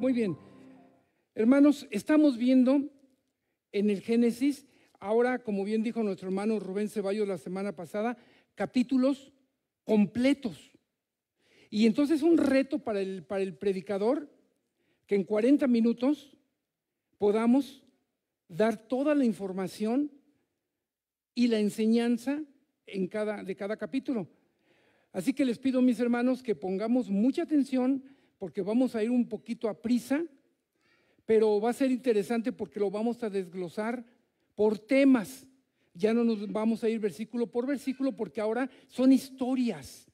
Muy bien. Hermanos, estamos viendo en el Génesis, ahora, como bien dijo nuestro hermano Rubén Ceballos la semana pasada, capítulos completos. Y entonces un reto para el, para el predicador que en 40 minutos podamos dar toda la información y la enseñanza en cada, de cada capítulo. Así que les pido, mis hermanos, que pongamos mucha atención porque vamos a ir un poquito a prisa, pero va a ser interesante porque lo vamos a desglosar por temas. Ya no nos vamos a ir versículo por versículo porque ahora son historias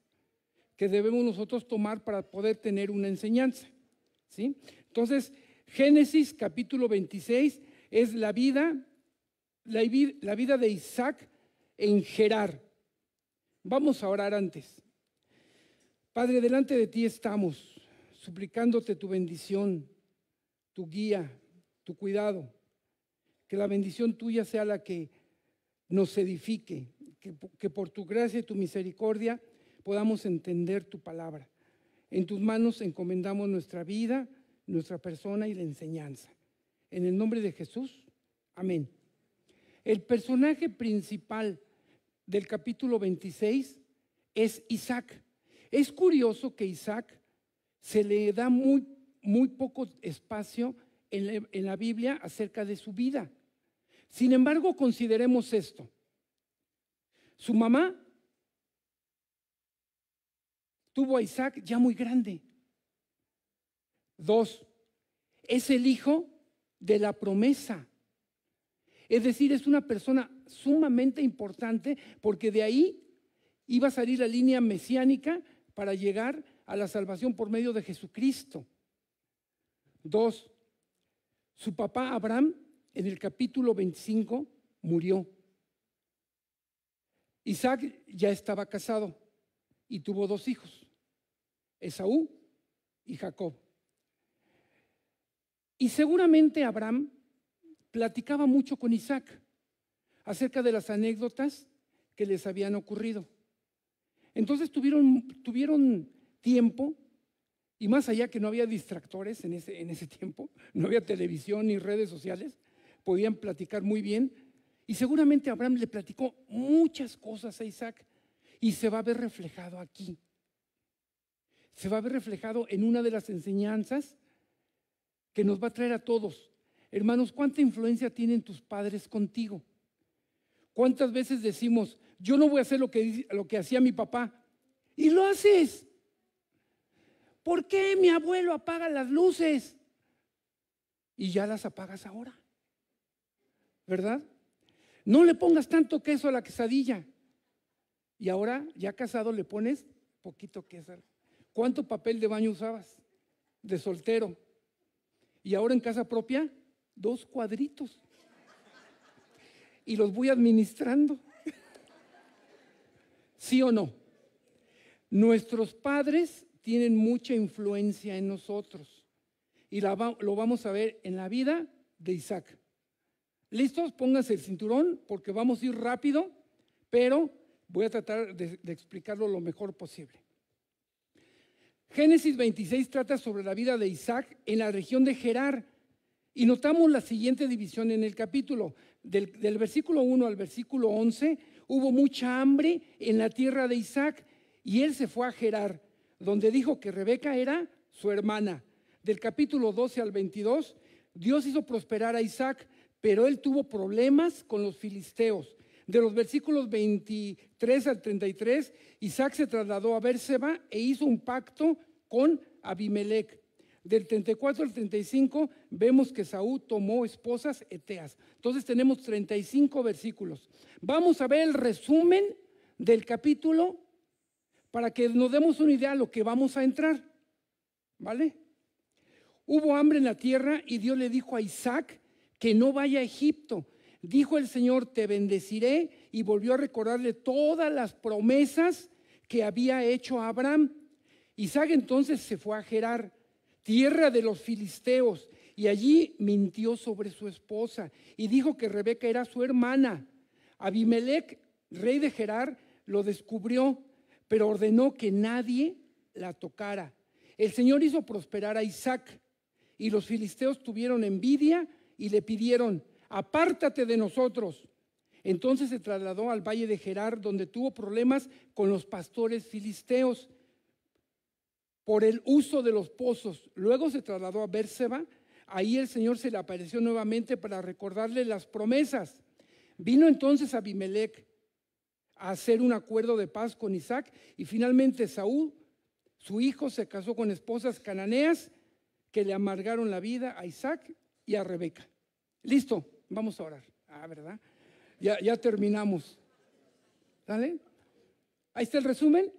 que debemos nosotros tomar para poder tener una enseñanza. ¿sí? Entonces, Génesis capítulo 26 es la vida, la, la vida de Isaac en Gerar. Vamos a orar antes. Padre, delante de ti estamos suplicándote tu bendición, tu guía, tu cuidado. Que la bendición tuya sea la que nos edifique, que, por tu gracia y tu misericordia podamos entender tu palabra. En tus manos encomendamos nuestra vida, nuestra persona y la enseñanza. En el nombre de Jesús, amén. El personaje principal del capítulo 26 es Isaac. Es curioso que Isaac se le da muy, muy poco espacio en la, en la Biblia acerca de su vida. Sin embargo, consideremos esto. Su mamá tuvo a Isaac ya muy grande. Dos, es el hijo de la promesa. Es decir, es una persona sumamente importante porque de ahí iba a salir la línea mesiánica para llegar a la salvación por medio de Jesucristo. Dos, su papá Abraham en el capítulo 25 murió. Isaac ya estaba casado y tuvo dos hijos, Esaú y Jacob. Y seguramente Abraham platicaba mucho con Isaac acerca de las anécdotas que les habían ocurrido. Entonces tuvieron, tuvieron tiempo, y más allá que no había distractores en ese, en ese tiempo, no había televisión ni redes sociales, podían platicar muy bien. Y seguramente Abraham le platicó muchas cosas a Isaac y se va a ver reflejado aquí. Se va a ver reflejado en una de las enseñanzas que nos va a traer a todos. Hermanos, ¿cuánta influencia tienen tus padres contigo? ¿Cuántas veces decimos, yo no voy a hacer lo que, lo que hacía mi papá? Y lo haces. ¿por qué mi abuelo apaga las luces? Y ya las apagas ahora. ¿Verdad? No le pongas tanto queso a la quesadilla. Y ahora, ya casado, le pones poquito queso. ¿Cuánto papel de baño usabas? De soltero. Y ahora en casa propia, dos cuadritos. Y los voy administrando. ¿Sí o no? Nuestros padres tienen mucha influencia en nosotros. Y lo vamos a ver en la vida de Isaac. ¿Listos? Pónganse el cinturón porque vamos a ir rápido, pero voy a tratar de, explicarlo lo mejor posible. Génesis 26 trata sobre la vida de Isaac en la región de Gerar. Y notamos la siguiente división en el capítulo. Del, del, versículo 1 al versículo 11 hubo mucha hambre en la tierra de Isaac y él se fue a Gerar donde dijo que Rebeca era su hermana. Del capítulo 12 al 22, Dios hizo prosperar a Isaac, pero él tuvo problemas con los filisteos. De los versículos 23 al 33, Isaac se trasladó a seba e hizo un pacto con Abimelech. Del 34 al 35 vemos que Saúl tomó esposas eteas. Entonces tenemos 35 versículos. Vamos a ver el resumen del capítulo para que nos demos una idea a lo que vamos a entrar. ¿Vale? Hubo hambre en la tierra y Dios le dijo a Isaac que no vaya a Egipto. Dijo el Señor, te bendeciré y volvió a recordarle todas las promesas que había hecho a Abraham. Isaac entonces se fue a Gerar, tierra de los filisteos, y allí mintió sobre su esposa y dijo que Rebeca era su hermana. Abimelech, rey de Gerar, lo descubrió, pero ordenó que nadie la tocara. El Señor hizo prosperar a Isaac y los filisteos tuvieron envidia y le pidieron, apártate de nosotros. Entonces se trasladó al valle de Gerar, donde tuvo problemas con los pastores filisteos por el uso de los pozos. Luego se trasladó a Bérseba. Ahí el Señor se le apareció nuevamente para recordarle las promesas. Vino entonces Abimelech hacer un acuerdo de paz con Isaac y finalmente Saúl, su hijo, se casó con esposas cananeas que le amargaron la vida a Isaac y a Rebeca. Listo, vamos a orar. Ah, ¿verdad? Ya, ya terminamos. ¿Sale? Ahí está el resumen.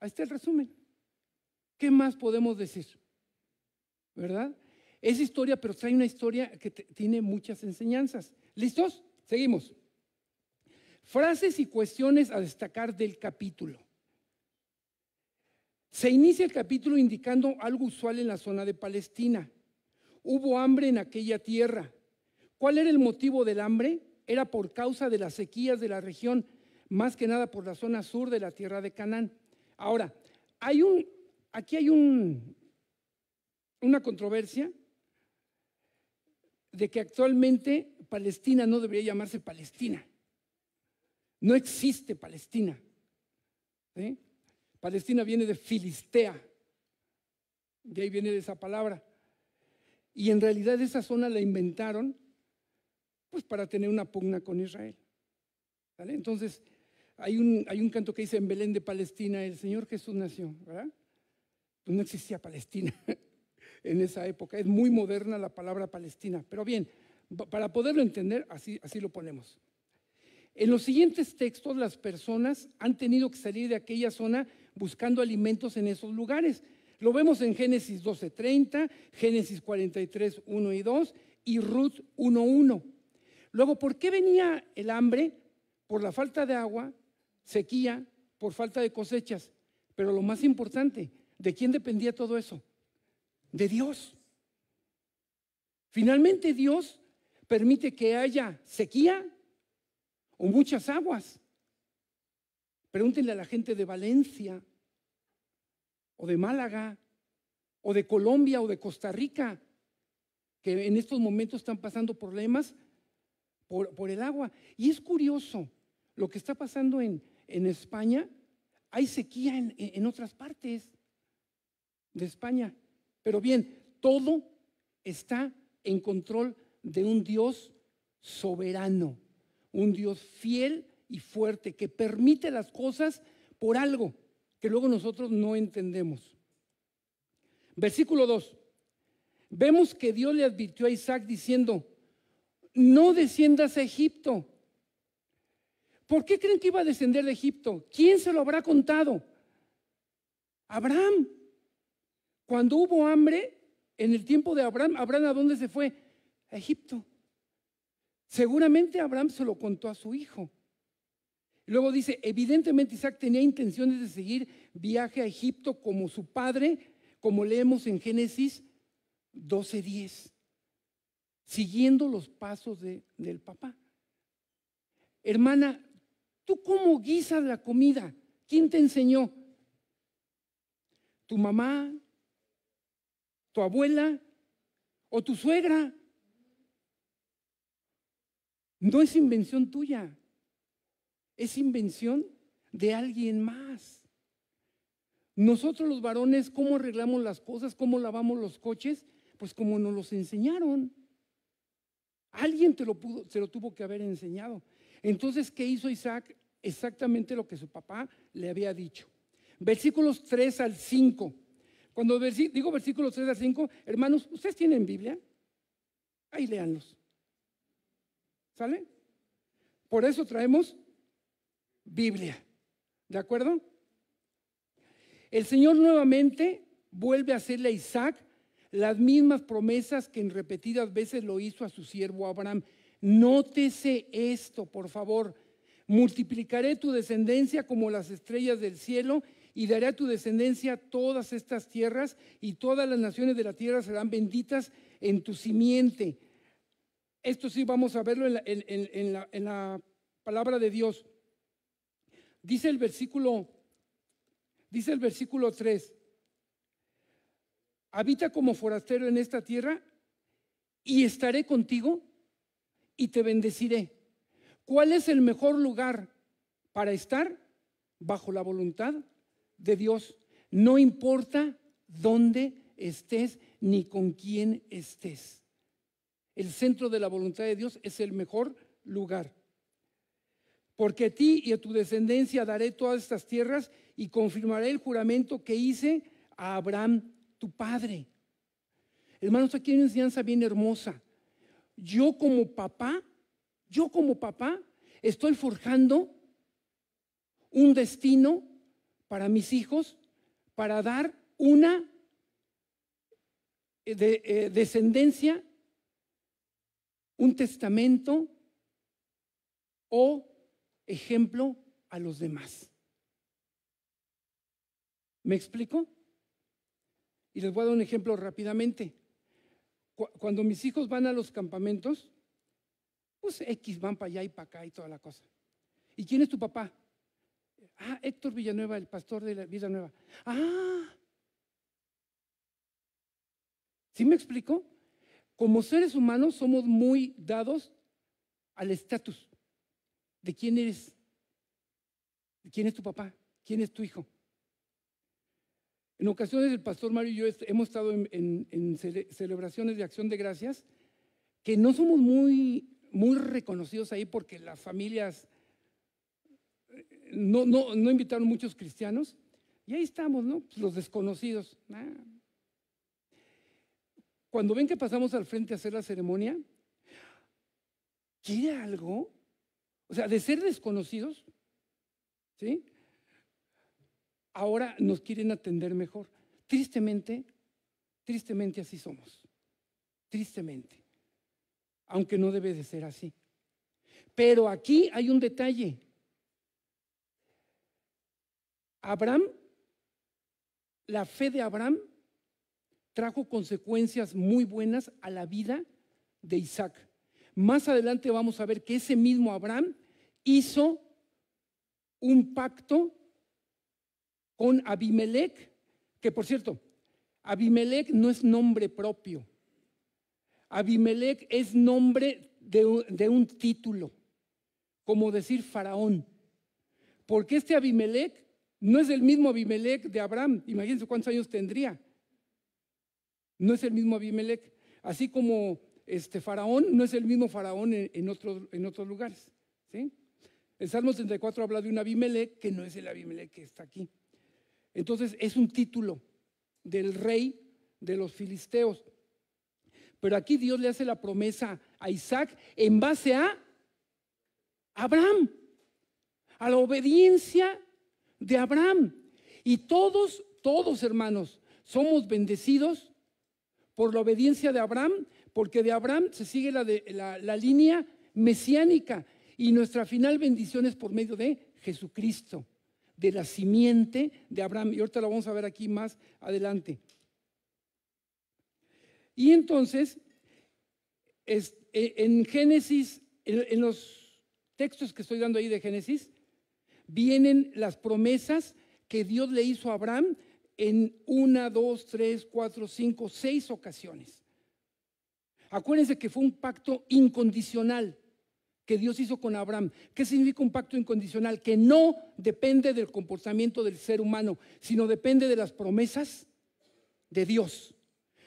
Ahí está el resumen. ¿Qué más podemos decir? ¿Verdad? Es historia, pero trae una historia que tiene muchas enseñanzas. ¿Listos? Seguimos. Frases y cuestiones a destacar del capítulo. Se inicia el capítulo indicando algo usual en la zona de Palestina. Hubo hambre en aquella tierra. ¿Cuál era el motivo del hambre? Era por causa de las sequías de la región, más que nada por la zona sur de la tierra de Canaán. Ahora, hay aquí hay un, una controversia de que actualmente Palestina no debería llamarse Palestina. No existe Palestina. Palestina viene de Filistea. De ahí viene esa palabra. Y en realidad esa zona la inventaron pues para tener una pugna con Israel. Entonces, hay un, hay un canto que dice en Belén de Palestina, el Señor Jesús nació, pues no existía Palestina en esa época. Es muy moderna la palabra Palestina. Pero bien, para poderlo entender, así, así lo ponemos. En los siguientes textos, las personas han tenido que salir de aquella zona buscando alimentos en esos lugares. Lo vemos en Génesis 12:30, Génesis 43, 1 y 2 y Ruth 1:1. Luego, ¿por qué venía el hambre? Por la falta de agua, sequía, por falta de cosechas. Pero lo más importante, ¿de quién dependía todo eso? De Dios. Finalmente Dios permite que haya sequía, o muchas aguas. Pregúntenle a la gente de Valencia, o de Málaga, o de Colombia, o de Costa Rica, que en estos momentos están pasando problemas por, el agua. Y es curioso lo que está pasando en, España. Hay sequía en otras partes de España. Pero bien, todo está en control de un Dios soberano un Dios fiel y fuerte que permite las cosas por algo que luego nosotros no entendemos. Versículo 2. Vemos que Dios le advirtió a Isaac diciendo, no desciendas a Egipto. ¿Por qué creen que iba a descender de Egipto? ¿Quién se lo habrá contado? Abraham. Cuando hubo hambre, en el tiempo de Abraham, Abraham a dónde se fue? A Egipto. Seguramente Abraham se lo contó a su hijo. Luego dice, evidentemente Isaac tenía intenciones de seguir viaje a Egipto como su padre, como leemos en Génesis 12.10, siguiendo los pasos del papá. Hermana, ¿tú cómo guisas la comida? ¿Quién te enseñó? ¿Tu mamá? ¿Tu abuela? ¿O tu suegra? No es invención tuya, es invención de alguien más. Nosotros los varones, ¿cómo arreglamos las cosas? ¿Cómo lavamos los coches? Pues como nos los enseñaron. Alguien te lo pudo, se lo tuvo que haber enseñado. Entonces, ¿qué hizo Isaac? Exactamente lo que su papá le había dicho. Versículos 3 al 5. Cuando digo versículos 3 al 5, hermanos, ¿ustedes tienen Biblia? Ahí leanlos. ¿Sale? Por eso traemos Biblia. ¿De acuerdo? El Señor nuevamente vuelve a hacerle a Isaac las mismas promesas que en repetidas veces lo hizo a su siervo Abraham. Nótese esto, por favor. Multiplicaré tu descendencia como las estrellas del cielo y daré a tu descendencia todas estas tierras y todas las naciones de la tierra serán benditas en tu simiente. Esto sí vamos a verlo en la, palabra de Dios. Dice el versículo, dice el versículo 3, habita como forastero en esta tierra y estaré contigo y te bendeciré. ¿Cuál es el mejor lugar para estar? Bajo la voluntad de Dios. No importa dónde estés ni con quién estés. El centro de la voluntad de Dios es el mejor lugar. Porque a ti y a tu descendencia daré todas estas tierras y confirmaré el juramento que hice a Abraham, tu padre. Hermanos, aquí hay una enseñanza bien hermosa. Yo como papá, yo como papá, estoy forjando un destino para mis hijos, para dar una eh, eh, descendencia un testamento o ejemplo a los demás. ¿Me explico? Y les voy a dar un ejemplo rápidamente. Cuando mis hijos van a los campamentos, pues X van para allá y para acá y toda la cosa. ¿Y quién es tu papá? Ah, Héctor Villanueva, el pastor de la Vida Nueva. Ah, ¿sí me explico? Como seres humanos somos muy dados al estatus de quién eres, de quién es tu papá, quién es tu hijo. En ocasiones el pastor Mario y yo hemos estado en, celebraciones de acción de gracias que no somos muy, reconocidos ahí porque las familias eh, no, invitaron muchos cristianos. Y ahí estamos, ¿no? Los desconocidos. Cuando ven que pasamos al frente a hacer la ceremonia, ¿quiere algo? O sea, de ser desconocidos, ¿sí? Ahora nos quieren atender mejor. Tristemente, tristemente así somos. Tristemente. Aunque no debe de ser así. Pero aquí hay un detalle. Abraham, la fe de Abraham trajo consecuencias muy buenas a la vida de Isaac. Más adelante vamos a ver que ese mismo Abraham hizo un pacto con Abimelech, que por cierto, Abimelech no es nombre propio. Abimelech es nombre de, un título, como decir faraón. Porque este Abimelech no es el mismo Abimelech de Abraham. Imagínense cuántos años tendría. No es el mismo Abimelech. Así como este faraón, no es el mismo faraón en, otros, en otros lugares. ¿sí? El Salmo 34 habla de un Abimelech que no es el Abimelech que está aquí. Entonces es un título del rey de los filisteos. Pero aquí Dios le hace la promesa a Isaac en base a Abraham, a la obediencia de Abraham. Y todos, todos hermanos, somos bendecidos por la obediencia de Abraham, porque de Abraham se sigue la, la, línea mesiánica y nuestra final bendición es por medio de Jesucristo, de la simiente de Abraham. Y ahorita lo vamos a ver aquí más adelante. Y entonces, e, en Génesis, en, en los textos que estoy dando ahí de Génesis, vienen las promesas que Dios le hizo a Abraham en una, dos, tres, cuatro, cinco, seis ocasiones. Acuérdense que fue un pacto incondicional que Dios hizo con Abraham. ¿Qué significa un pacto incondicional? Que no depende del comportamiento del ser humano, sino depende de las promesas de Dios.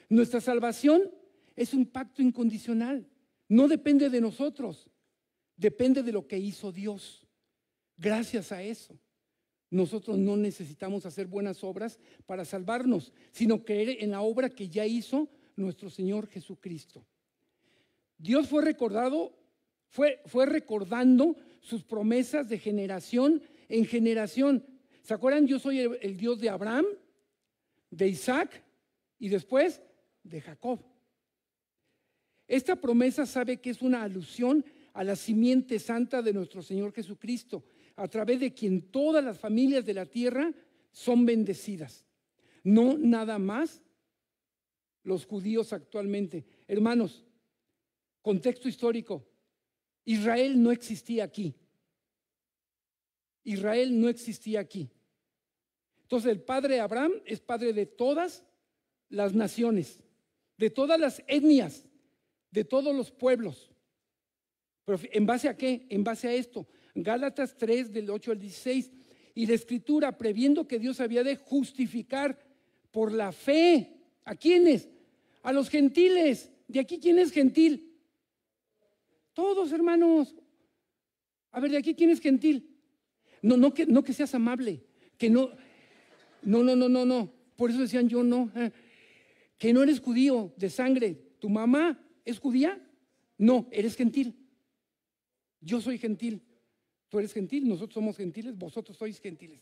Nuestra salvación es un pacto incondicional. No depende de nosotros, depende de lo que hizo Dios. Gracias a eso. Nosotros no necesitamos hacer buenas obras para salvarnos, sino creer en la obra que ya hizo nuestro Señor Jesucristo. Dios fue recordado, fue, recordando sus promesas de generación en generación. ¿Se acuerdan? Yo soy el Dios de Abraham, de Isaac y después de Jacob. Esta promesa sabe que es una alusión a la simiente santa de nuestro Señor Jesucristo, a través de quien todas las familias de la tierra son bendecidas. No nada más los judíos actualmente. Hermanos, contexto histórico, Israel no existía aquí. Israel no existía aquí. Entonces el padre Abraham es padre de todas las naciones, de todas las etnias, de todos los pueblos. Pero ¿en base a qué? En base a esto, Gálatas 3 del 8 al 16. Y la escritura, previendo que Dios había de justificar por la fe, ¿a quiénes? A los gentiles. ¿De aquí quién es gentil? Todos, hermanos. A ver, ¿de aquí quién es gentil? No, no que, no que seas amable, que no, no, no, no, no, no. Por eso decían yo no. Ah, que no eres judío de sangre. ¿Tu mamá es judía? No, eres gentil. Yo soy gentil. Tú eres gentil, nosotros somos gentiles, vosotros sois gentiles.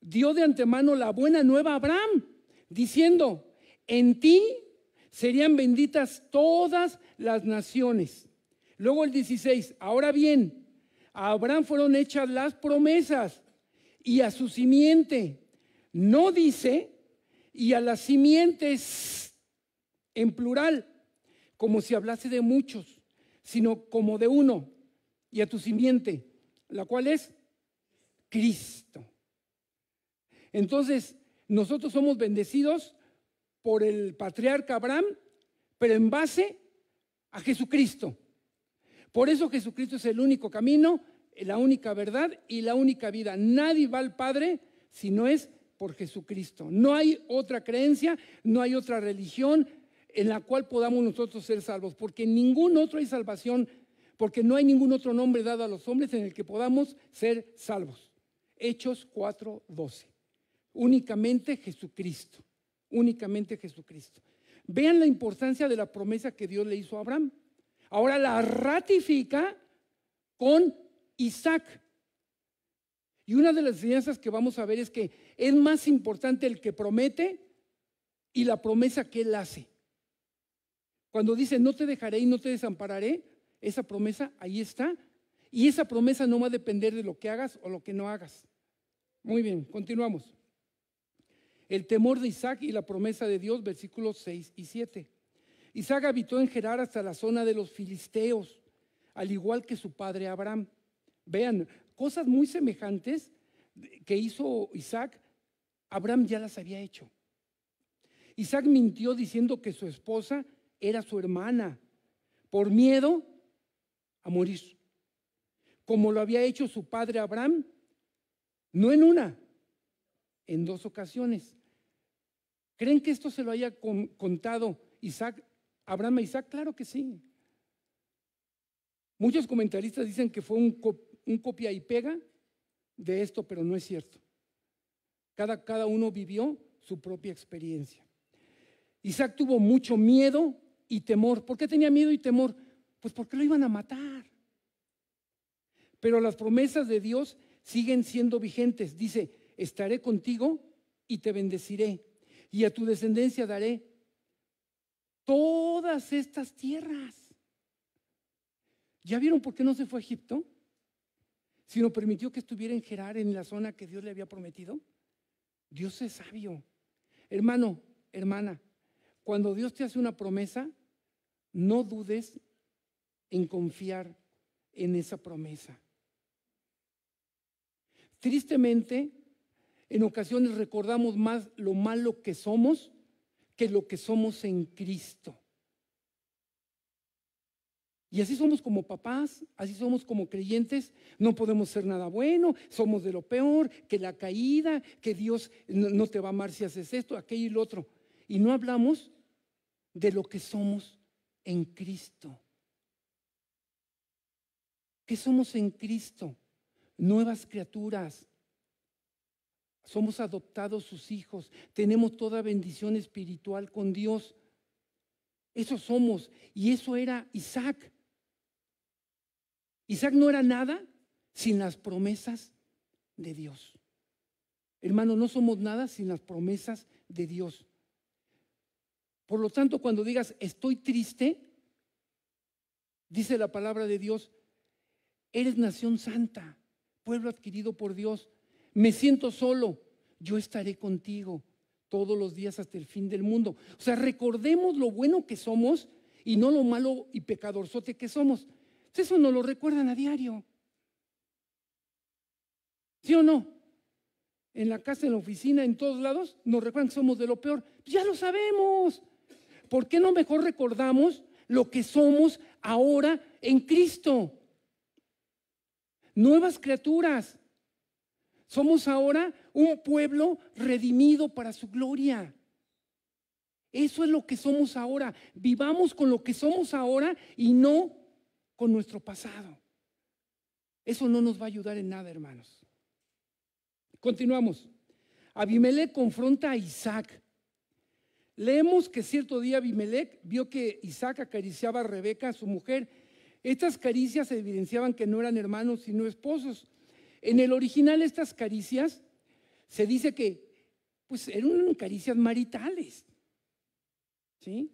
Dio de antemano la buena nueva a Abraham, diciendo, en ti serían benditas todas las naciones. Luego el 16, ahora bien, a Abraham fueron hechas las promesas y a su simiente. No dice, y a las simientes en plural, como si hablase de muchos sino como de uno, y a tu simiente, la cual es Cristo. Entonces, nosotros somos bendecidos por el patriarca Abraham, pero en base a Jesucristo. Por eso Jesucristo es el único camino, la única verdad y la única vida. Nadie va al Padre si no es por Jesucristo. No hay otra creencia, no hay otra religión, en la cual podamos nosotros ser salvos, porque en ningún otro hay salvación, porque no hay ningún otro nombre dado a los hombres en el que podamos ser salvos. Hechos 4:12. Únicamente Jesucristo, únicamente Jesucristo. Vean la importancia de la promesa que Dios le hizo a Abraham. Ahora la ratifica con Isaac. Y una de las enseñanzas que vamos a ver es que es más importante el que promete y la promesa que él hace. Cuando dice, no te dejaré y no te desampararé, esa promesa ahí está. Y esa promesa no va a depender de lo que hagas o lo que no hagas. Muy bien, continuamos. El temor de Isaac y la promesa de Dios, versículos 6 y 7. Isaac habitó en Gerar hasta la zona de los filisteos, al igual que su padre Abraham. Vean, cosas muy semejantes que hizo Isaac, Abraham ya las había hecho. Isaac mintió diciendo que su esposa era su hermana, por miedo a morir, como lo había hecho su padre Abraham, no en una, en dos ocasiones. ¿Creen que esto se lo haya contado Isaac, Abraham a Isaac? Claro que sí. Muchos comentaristas dicen que fue un, copia y pega de esto, pero no es cierto. Cada, cada uno vivió su propia experiencia. Isaac tuvo mucho miedo y temor. ¿Por qué tenía miedo y temor? Pues porque lo iban a matar. Pero las promesas de Dios siguen siendo vigentes. Dice, estaré contigo y te bendeciré. Y a tu descendencia daré todas estas tierras. ¿Ya vieron por qué no se fue a Egipto? Sino permitió que estuviera en Gerar, en la zona que Dios le había prometido. Dios es sabio. Hermano, hermana, cuando Dios te hace una promesa, no dudes en confiar en esa promesa. Tristemente, en ocasiones recordamos más lo malo que somos que lo que somos en Cristo. Y así somos como papás, así somos como creyentes, no podemos ser nada bueno, somos de lo peor, que la caída, que Dios no te va a amar si haces esto, aquello y lo otro. Y no hablamos de lo que somos en Cristo. ¿Qué somos en Cristo? Nuevas criaturas. Somos adoptados sus hijos. Tenemos toda bendición espiritual con Dios. Eso somos. Y eso era Isaac. Isaac no era nada sin las promesas de Dios. Hermano, no somos nada sin las promesas de Dios. Por lo tanto, cuando digas, estoy triste, dice la palabra de Dios, eres nación santa, pueblo adquirido por Dios, me siento solo, yo estaré contigo todos los días hasta el fin del mundo. O sea, recordemos lo bueno que somos y no lo malo y pecadorzote que somos. Eso no lo recuerdan a diario. ¿Sí o no? En la casa, en la oficina, en todos lados, nos recuerdan que somos de lo peor. Ya lo sabemos. ¿por qué no mejor recordamos lo que somos ahora en Cristo? Nuevas criaturas. Somos ahora un pueblo redimido para su gloria. Eso es lo que somos ahora. Vivamos con lo que somos ahora y no con nuestro pasado. Eso no nos va a ayudar en nada, hermanos. Continuamos. Abimele confronta a Isaac Leemos que cierto día Abimelech vio que Isaac acariciaba a Rebeca, su mujer. Estas caricias evidenciaban que no eran hermanos sino esposos. En el original estas caricias se dice que pues eran caricias maritales. ¿Sí?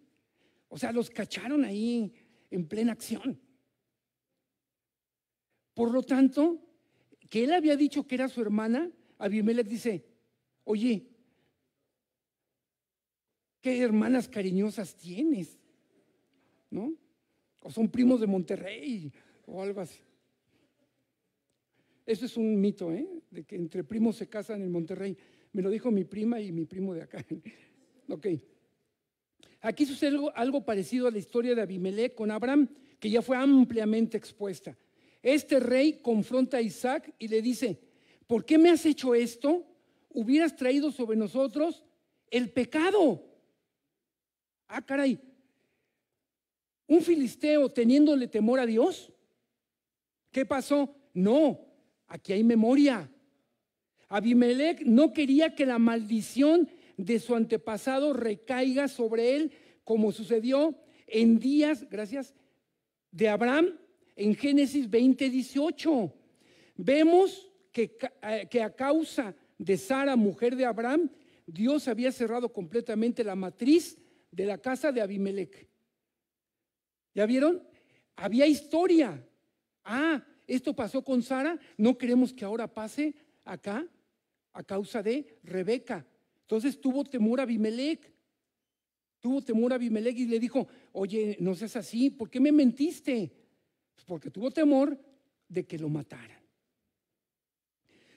O sea, los cacharon ahí en plena acción. Por lo tanto, que él había dicho que era su hermana, Abimelech dice, oye, qué hermanas cariñosas tienes, ¿no? O son primos de Monterrey o algo así. Eso es un mito, ¿eh? De que entre primos se casan en Monterrey. Me lo dijo mi prima y mi primo de acá. ok. Aquí sucede algo, parecido a la historia de Abimelech con Abraham, que ya fue ampliamente expuesta. Este rey confronta a Isaac y le dice, ¿por qué me has hecho esto? Hubieras traído sobre nosotros el pecado. Ah, caray. Un filisteo teniéndole temor a Dios. ¿Qué pasó? No, aquí hay memoria. Abimelech no quería que la maldición de su antepasado recaiga sobre él, como sucedió en días, gracias, de Abraham en Génesis 20:18. Vemos que, eh, que a causa de Sara, mujer de Abraham, Dios había cerrado completamente la matriz de la casa de Abimelech. ¿Ya vieron? Había historia. Ah, esto pasó con Sara, no queremos que ahora pase acá a causa de Rebeca. Entonces tuvo temor a Abimelech. Tuvo temor a Abimelech y le dijo, oye, no seas así, ¿por qué me mentiste? Pues porque tuvo temor de que lo mataran.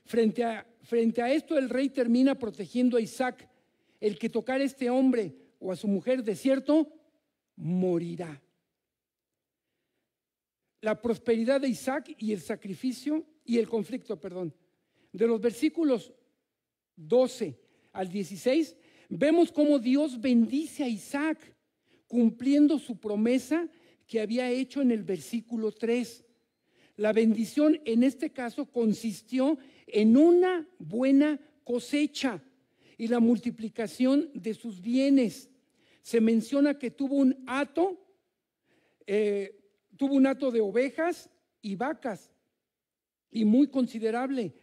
Frente a, frente a esto, el rey termina protegiendo a Isaac. El que tocar este hombre o a su mujer de cierto, morirá. La prosperidad de Isaac y el sacrificio y el conflicto, perdón. De los versículos 12 al 16, vemos cómo Dios bendice a Isaac, cumpliendo su promesa que había hecho en el versículo 3. La bendición en este caso consistió en una buena cosecha y la multiplicación de sus bienes. Se menciona que tuvo un hato, eh, tuvo un ato de ovejas y vacas, y muy considerable.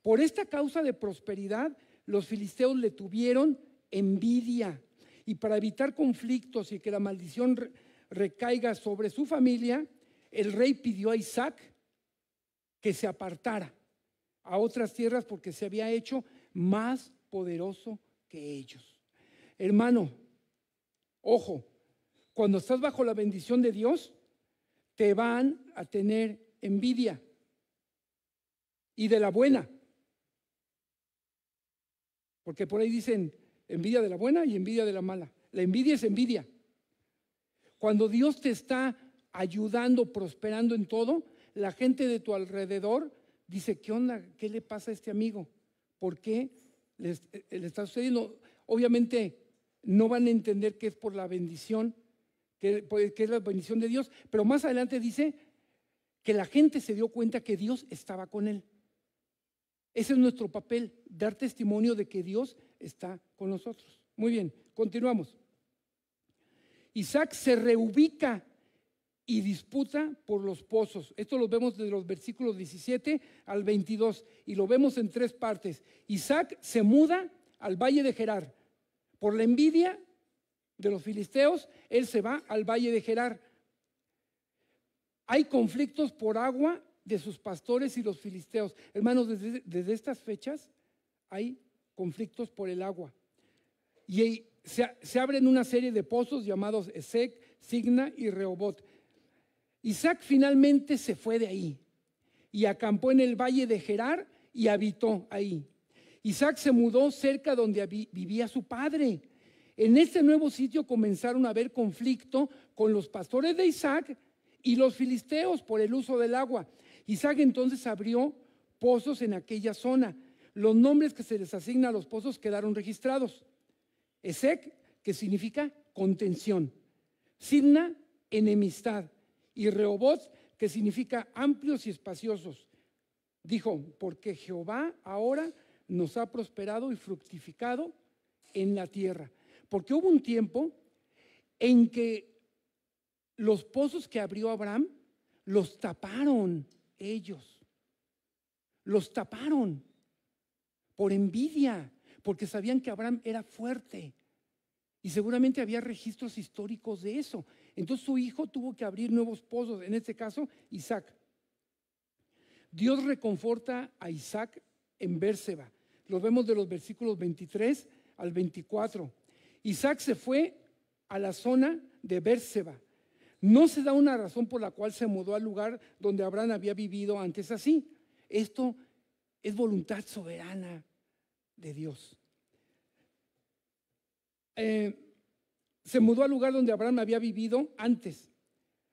Por esta causa de prosperidad, los filisteos le tuvieron envidia, y para evitar conflictos y que la maldición recaiga sobre su familia, el rey pidió a Isaac que se apartara a otras tierras porque se había hecho más poderoso que ellos. Hermano, ojo, cuando estás bajo la bendición de Dios, te van a tener envidia y de la buena. Porque por ahí dicen envidia de la buena y envidia de la mala. La envidia es envidia. Cuando Dios te está ayudando, prosperando en todo, la gente de tu alrededor dice, ¿qué onda? ¿Qué le pasa a este amigo? ¿Por qué? le eh, está sucediendo. Obviamente no van a entender que es por la bendición, pues, que, es la bendición de Dios, pero más adelante dice que la gente se dio cuenta que Dios estaba con él. Ese es nuestro papel, dar testimonio de que Dios está con nosotros. Muy bien, continuamos. Isaac se reubica y disputa por los pozos. Esto lo vemos desde los versículos 17 al 22 y lo vemos en tres partes. Isaac se muda al valle de Gerar. Por la envidia de los filisteos, él se va al valle de Gerar. Hay conflictos por agua de sus pastores y los filisteos. Hermanos, desde, estas fechas hay conflictos por el agua. Y se, se abren una serie de pozos llamados Ezek, Signa y Reobot. Isaac finalmente se fue de ahí y acampó en el valle de Gerar y habitó ahí. Isaac se mudó cerca donde vivía su padre. En este nuevo sitio comenzaron a haber conflicto con los pastores de Isaac y los filisteos por el uso del agua. Isaac entonces abrió pozos en aquella zona. Los nombres que se les asigna a los pozos quedaron registrados. Esec, que significa contención. Signa enemistad y Rehoboth, que significa amplios y espaciosos. Dijo, porque Jehová ahora nos ha prosperado y fructificado en la tierra. Porque hubo un tiempo en que los pozos que abrió Abraham los taparon ellos. Los taparon por envidia, porque sabían que Abraham era fuerte. Y seguramente había registros históricos de eso. Entonces su hijo tuvo que abrir nuevos pozos, en este caso Isaac. Dios reconforta a Isaac en Bérseba. Lo vemos de los versículos 23 al 24. Isaac se fue a la zona de Bérseba. No se da una razón por la cual se mudó al lugar donde Abraham había vivido antes así. Esto es voluntad soberana de Dios. Eh, se mudó al lugar donde Abraham había vivido antes.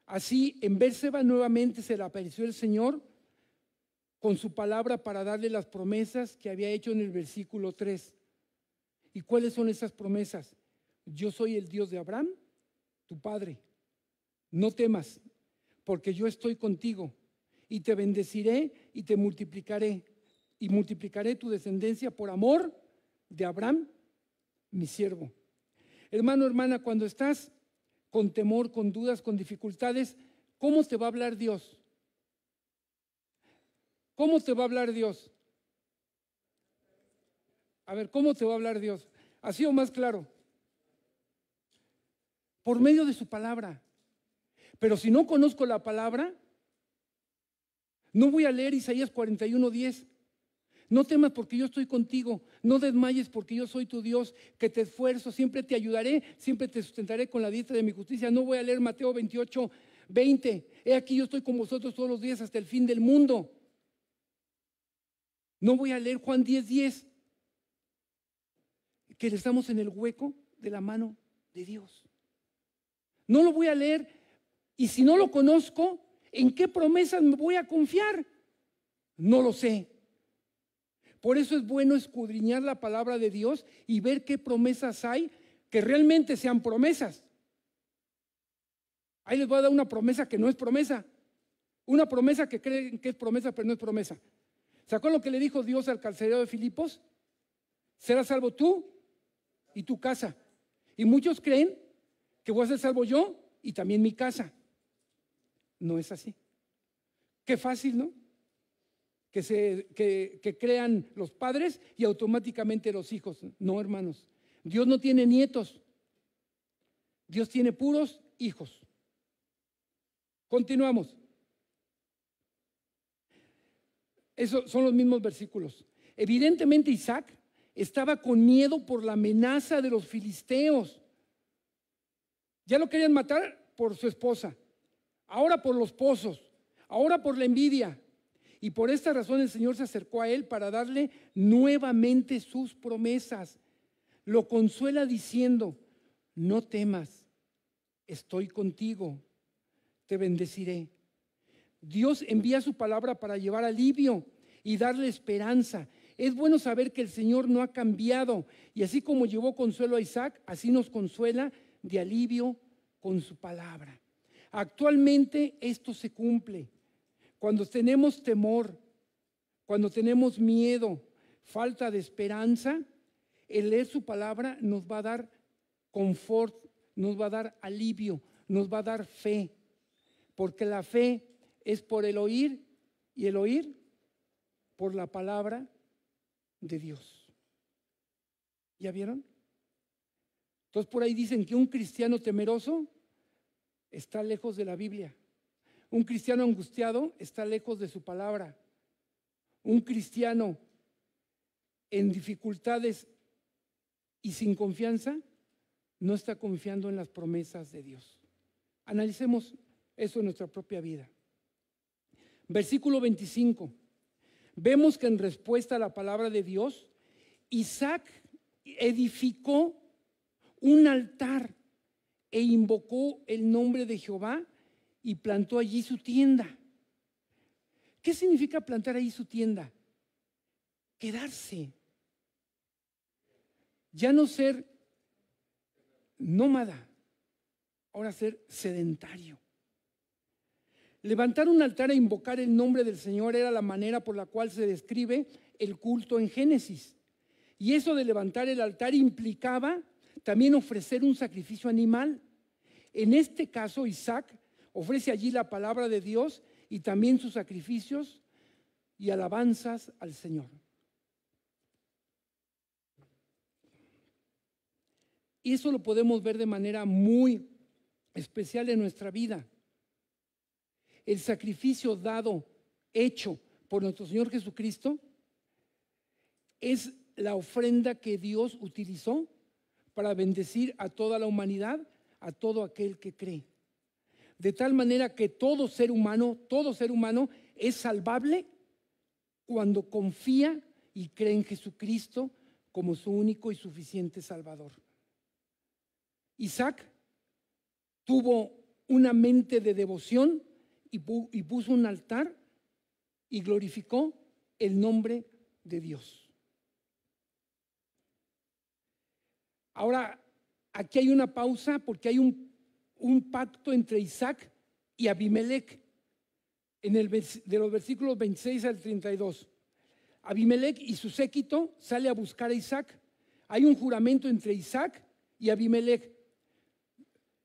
Así, en Berseba nuevamente se le apareció el Señor con su palabra para darle las promesas que había hecho en el versículo 3. ¿Y cuáles son esas promesas? Yo soy el Dios de Abraham, tu padre. No temas, porque yo estoy contigo y te bendeciré y te multiplicaré y multiplicaré tu descendencia por amor de Abraham, mi siervo. Hermano, hermana, cuando estás con temor, con dudas, con dificultades, ¿cómo te va a hablar Dios? ¿Cómo te va a hablar Dios? A ver, ¿cómo te va a hablar Dios? Así o más claro. Por medio de su palabra. Pero si no conozco la palabra, no voy a leer Isaías 41, 10. No temas porque yo estoy contigo. No desmayes porque yo soy tu Dios, que te esfuerzo, siempre te ayudaré, siempre te sustentaré con la diestra de mi justicia. No voy a leer Mateo 28, 20. He aquí yo estoy con vosotros todos los días hasta el fin del mundo. No voy a leer Juan 10, 10. Que estamos en el hueco de la mano de Dios. No lo voy a leer y si no lo conozco, ¿en qué promesas me voy a confiar? No lo sé. Por eso es bueno escudriñar la palabra de Dios y ver qué promesas hay que realmente sean promesas. Ahí les voy a dar una promesa que no es promesa. Una promesa que creen que es promesa, pero no es promesa. ¿Sacó lo que le dijo Dios al carcelero de Filipos? Serás salvo tú y tu casa. Y muchos creen que voy a ser salvo yo y también mi casa. No es así. Qué fácil, ¿no? que, se, crean los padres y automáticamente los hijos. No, hermanos. Dios no tiene nietos. Dios tiene puros hijos. Continuamos. Esos son los mismos versículos. Evidentemente Isaac estaba con miedo por la amenaza de los filisteos. Ya lo querían matar por su esposa, ahora por los pozos, ahora por la envidia, y por esta razón el Señor se acercó a él para darle nuevamente sus promesas. Lo consuela diciendo, no temas, estoy contigo, te bendeciré. Dios envía su palabra para llevar alivio y darle esperanza. Es bueno saber que el Señor no ha cambiado y así como llevó consuelo a Isaac, así nos consuela de alivio con su palabra. Actualmente esto se cumple. Cuando tenemos temor, cuando tenemos miedo, falta de esperanza, el leer su palabra nos va a dar confort, nos va a dar alivio, nos va a dar fe. Porque la fe es por el oír y el oír por la palabra de Dios. ¿Ya vieron? Entonces por ahí dicen que un cristiano temeroso está lejos de la Biblia. Un cristiano angustiado está lejos de su palabra. Un cristiano en dificultades y sin confianza no está confiando en las promesas de Dios. Analicemos eso en nuestra propia vida. Versículo 25. Vemos que en respuesta a la palabra de Dios, Isaac edificó un altar e invocó el nombre de Jehová y plantó allí su tienda. ¿Qué significa plantar ahí su tienda? Quedarse. Ya no ser nómada, ahora ser sedentario. Levantar un altar e invocar el nombre del Señor era la manera por la cual se describe el culto en Génesis. Y eso de levantar el altar implicaba también ofrecer un sacrificio animal. En este caso, Isaac ofrece allí la palabra de Dios y también sus sacrificios y alabanzas al Señor. Y eso lo podemos ver de manera muy especial en nuestra vida. El sacrificio dado, hecho por nuestro Señor Jesucristo, es la ofrenda que Dios utilizó para bendecir a toda la humanidad, a todo aquel que cree de tal manera que todo ser humano, todo ser humano es salvable cuando confía y cree en Jesucristo como su único y suficiente Salvador. Isaac tuvo una mente de devoción y, puso un altar y glorificó el nombre de Dios. Ahora, aquí hay una pausa porque hay un un pacto entre Isaac y Abimelech, en el, de los versículos 26 al 32. Abimelech y su séquito sale a buscar a Isaac. Hay un juramento entre Isaac y Abimelech.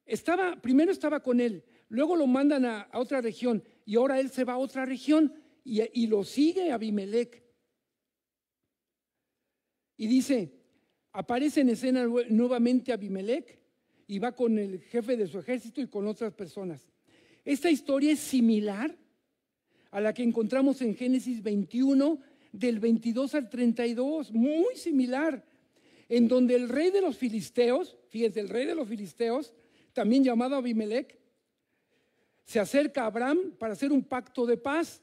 Estaba, primero estaba con él, luego lo mandan a, otra región y ahora él se va a otra región y, y lo sigue Abimelech. Y dice, aparece en escena nuevamente Abimelech y va con el jefe de su ejército y con otras personas. Esta historia es similar a la que encontramos en Génesis 21, del 22 al 32, muy similar, en donde el rey de los filisteos, fíjense, el rey de los filisteos, también llamado Abimelech, se acerca a Abraham para hacer un pacto de paz.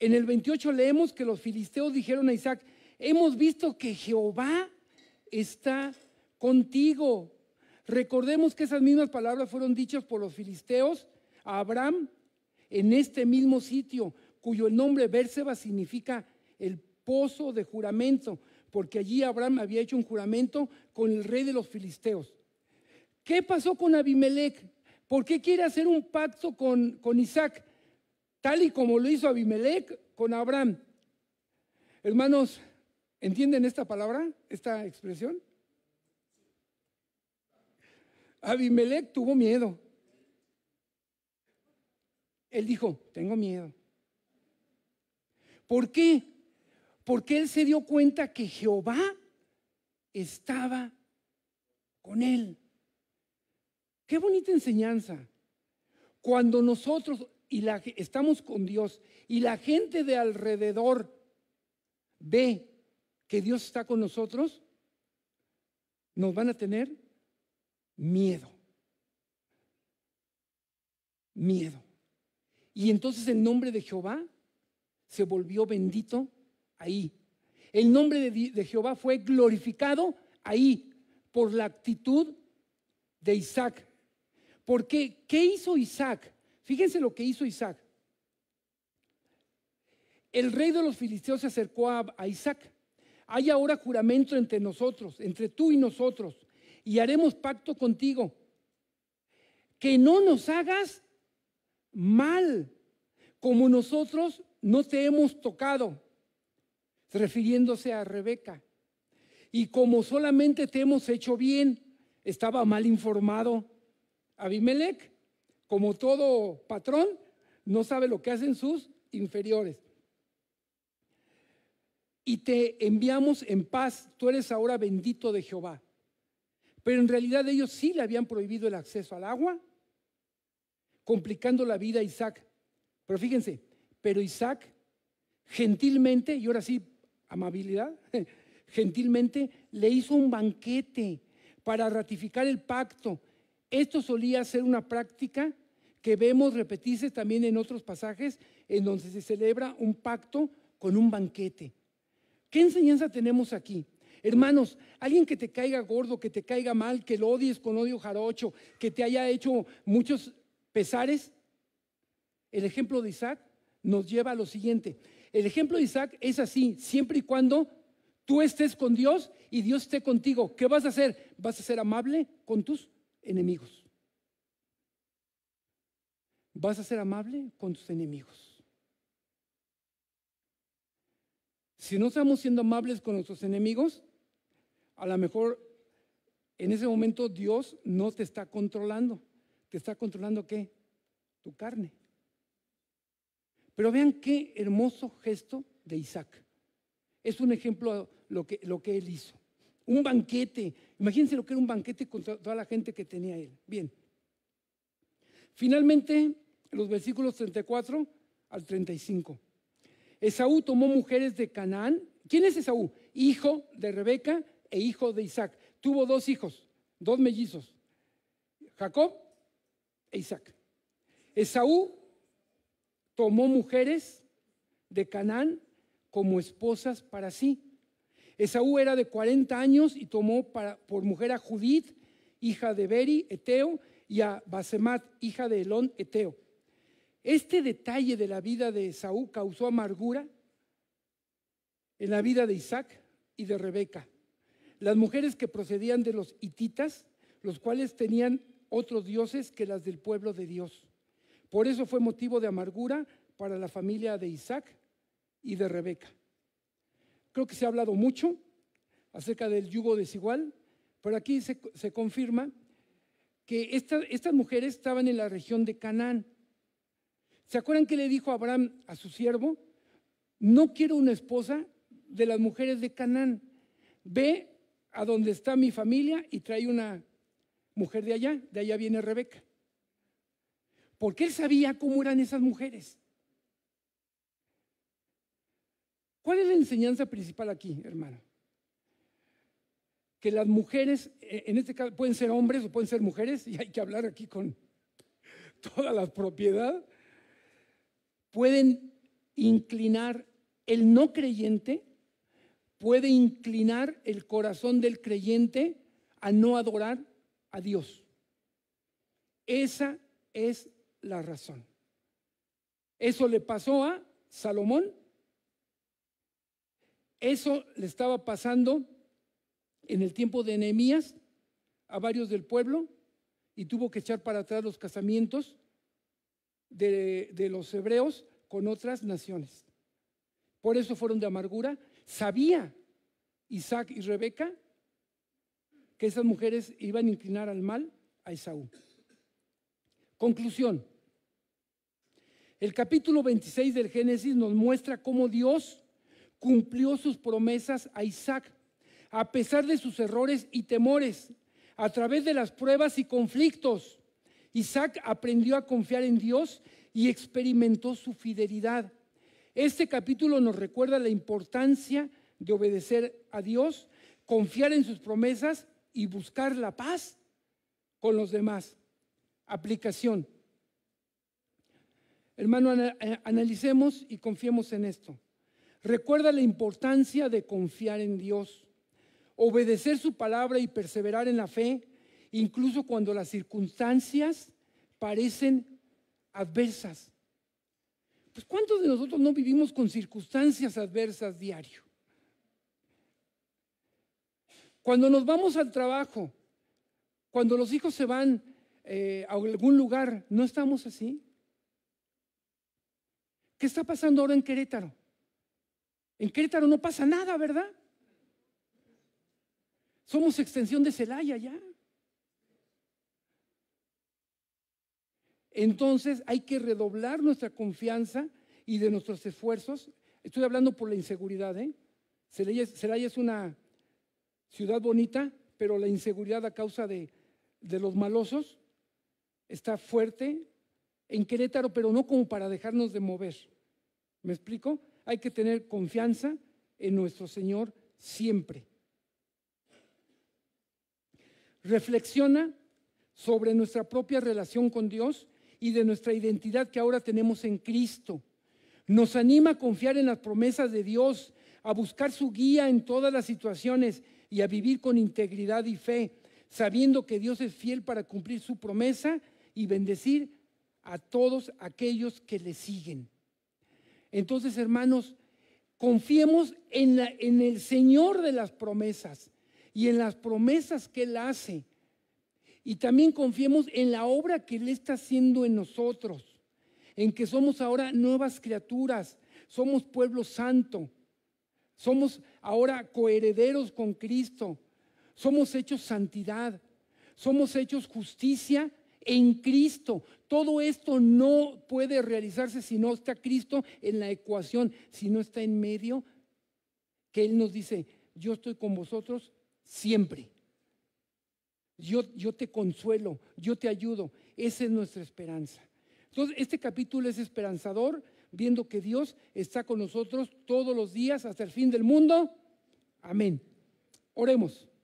En el 28 leemos que los filisteos dijeron a Isaac, hemos visto que Jehová está contigo Recordemos que esas mismas palabras fueron dichas por los filisteos a Abraham en este mismo sitio, cuyo nombre Bérseba significa el pozo de juramento, porque allí Abraham había hecho un juramento con el rey de los filisteos. ¿Qué pasó con Abimelech? ¿Por qué quiere hacer un pacto con, con Isaac, tal y como lo hizo Abimelech con Abraham? Hermanos, ¿entienden esta palabra, esta expresión? Abimelech tuvo miedo. Él dijo, tengo miedo. ¿Por qué? Porque él se dio cuenta que Jehová estaba con él. Qué bonita enseñanza. Cuando nosotros y la, estamos con Dios y la gente de alrededor ve que Dios está con nosotros, nos van a tener Miedo. Miedo. Y entonces el nombre de Jehová se volvió bendito ahí. El nombre de, Jehová fue glorificado ahí por la actitud de Isaac. Porque, ¿qué hizo Isaac? Fíjense lo que hizo Isaac. El rey de los filisteos se acercó a, Isaac. Hay ahora juramento entre nosotros, entre tú y nosotros, y haremos pacto contigo. Que no nos hagas mal, como nosotros no te hemos tocado, refiriéndose a Rebeca. Y como solamente te hemos hecho bien, estaba mal informado Abimelech, como todo patrón, no sabe lo que hacen sus inferiores. Y te enviamos en paz, tú eres ahora bendito de Jehová. Pero en realidad ellos sí le habían prohibido el acceso al agua, complicando la vida a Isaac. Pero fíjense, pero Isaac gentilmente, y ahora sí, amabilidad, gentilmente le hizo un banquete para ratificar el pacto. Esto solía ser una práctica que vemos repetirse también en otros pasajes en donde se celebra un pacto con un banquete. ¿Qué enseñanza tenemos aquí? Hermanos, alguien que te caiga gordo, que te caiga mal, que lo odies con odio jarocho, que te haya hecho muchos pesares, el ejemplo de Isaac nos lleva a lo siguiente. El ejemplo de Isaac es así, siempre y cuando tú estés con Dios y Dios esté contigo. ¿Qué vas a hacer? Vas a ser amable con tus enemigos. Vas a ser amable con tus enemigos. Si no estamos siendo amables con nuestros enemigos, a lo mejor en ese momento Dios no te está controlando. ¿Te está controlando qué? Tu carne. Pero vean qué hermoso gesto de Isaac. Es un ejemplo lo que, lo que él hizo. Un banquete. Imagínense lo que era un banquete con toda la gente que tenía él. Bien. Finalmente, los versículos 34 al 35. Esaú tomó mujeres de Canaán. ¿Quién es Esaú? Hijo de Rebeca, e hijo de Isaac. Tuvo dos hijos, dos mellizos, Jacob e Isaac. Esaú tomó mujeres de Canaán como esposas para sí. Esaú era de 40 años y tomó para, por mujer a Judith, hija de Beri, Eteo, y a Basemat, hija de Elón, Eteo. Este detalle de la vida de Esaú causó amargura en la vida de Isaac y de Rebeca las mujeres que procedían de los hititas, los cuales tenían otros dioses que las del pueblo de Dios. Por eso fue motivo de amargura para la familia de Isaac y de Rebeca. Creo que se ha hablado mucho acerca del yugo desigual, pero aquí se, confirma que estas mujeres estaban en la región de Canaán. ¿Se acuerdan que le dijo Abraham a su siervo? No quiero una esposa de las mujeres de Canaán. Ve a donde está mi familia y trae una mujer de allá, de allá viene Rebeca. Porque él sabía cómo eran esas mujeres. ¿Cuál es la enseñanza principal aquí, hermano? Que las mujeres, eh, en este caso pueden ser hombres o pueden ser mujeres, y hay que hablar aquí con toda la propiedad, pueden inclinar el no creyente puede inclinar el corazón del creyente a no adorar a Dios. Esa es la razón. Eso le pasó a Salomón. Eso le estaba pasando en el tiempo de Nehemías a varios del pueblo y tuvo que echar para atrás los casamientos de, de los hebreos con otras naciones. Por eso fueron de amargura Sabía Isaac y Rebeca que esas mujeres iban a inclinar al mal a Esaú. Conclusión. El capítulo 26 del Génesis nos muestra cómo Dios cumplió sus promesas a Isaac, a pesar de sus errores y temores, a través de las pruebas y conflictos. Isaac aprendió a confiar en Dios y experimentó su fidelidad. Este capítulo nos recuerda la importancia de obedecer a Dios, confiar en sus promesas y buscar la paz con los demás. Aplicación. Hermano, eh, analicemos y confiemos en esto. Recuerda la importancia de confiar en Dios, obedecer su palabra y perseverar en la fe, incluso cuando las circunstancias parecen adversas. Pues, ¿cuántos de nosotros no vivimos con circunstancias adversas diario? Cuando nos vamos al trabajo, cuando los hijos se van eh, a algún lugar, ¿no estamos así? ¿Qué está pasando ahora en Querétaro? En Querétaro no pasa nada, ¿verdad? Somos extensión de Celaya ya. Entonces hay que redoblar nuestra confianza y de nuestros esfuerzos. Estoy hablando por la inseguridad. ¿eh? Celaya es una ciudad bonita, pero la inseguridad a causa de, de los malosos está fuerte en Querétaro, pero no como para dejarnos de mover. ¿Me explico? Hay que tener confianza en nuestro Señor siempre. Reflexiona sobre nuestra propia relación con Dios y de nuestra identidad que ahora tenemos en Cristo. Nos anima a confiar en las promesas de Dios, a buscar su guía en todas las situaciones y a vivir con integridad y fe, sabiendo que Dios es fiel para cumplir su promesa y bendecir a todos aquellos que le siguen. Entonces, hermanos, confiemos en, la, en el Señor de las promesas y en las promesas que Él hace y también confiemos en la obra que Él está haciendo en nosotros, en que somos ahora nuevas criaturas, somos pueblo santo, somos ahora coherederos con Cristo, somos hechos santidad, somos hechos justicia en Cristo. Todo esto no puede realizarse si no está Cristo en la ecuación, si no está en medio, que Él nos dice, yo estoy con vosotros siempre. Yo, te consuelo, yo te ayudo. Esa es nuestra esperanza. Entonces, este capítulo es esperanzador, viendo que Dios está con nosotros todos los días hasta el fin del mundo. Amén. Oremos.